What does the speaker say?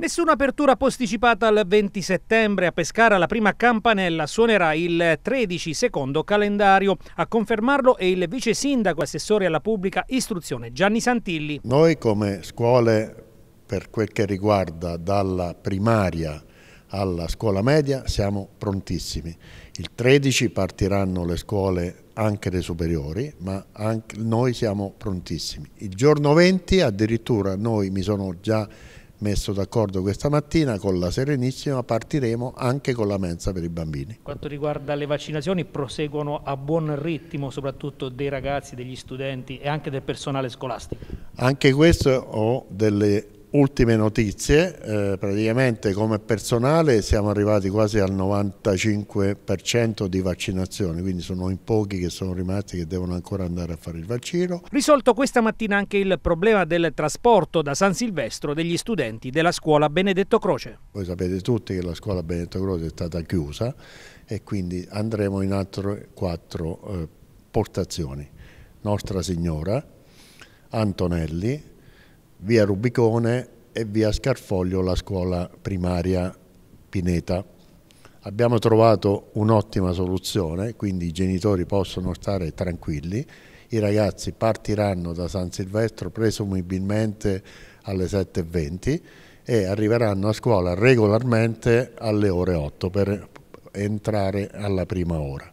Nessuna apertura posticipata al 20 settembre. A Pescara la prima campanella suonerà il 13 secondo calendario. A confermarlo è il vice sindaco assessore alla pubblica istruzione Gianni Santilli. Noi come scuole per quel che riguarda dalla primaria alla scuola media siamo prontissimi. Il 13 partiranno le scuole anche dei superiori, ma noi siamo prontissimi. Il giorno 20 addirittura noi mi sono già messo d'accordo questa mattina con la Serenissima, partiremo anche con la mensa per i bambini. Quanto riguarda le vaccinazioni proseguono a buon ritmo soprattutto dei ragazzi, degli studenti e anche del personale scolastico? Anche questo ho delle Ultime notizie, eh, praticamente come personale siamo arrivati quasi al 95% di vaccinazione, quindi sono in pochi che sono rimasti che devono ancora andare a fare il vaccino. Risolto questa mattina anche il problema del trasporto da San Silvestro degli studenti della scuola Benedetto Croce. Voi sapete tutti che la scuola Benedetto Croce è stata chiusa e quindi andremo in altre quattro eh, portazioni. Nostra Signora, Antonelli, via Rubicone e via Scarfoglio la scuola primaria Pineta. Abbiamo trovato un'ottima soluzione, quindi i genitori possono stare tranquilli, i ragazzi partiranno da San Silvestro presumibilmente alle 7.20 e arriveranno a scuola regolarmente alle ore 8 per entrare alla prima ora.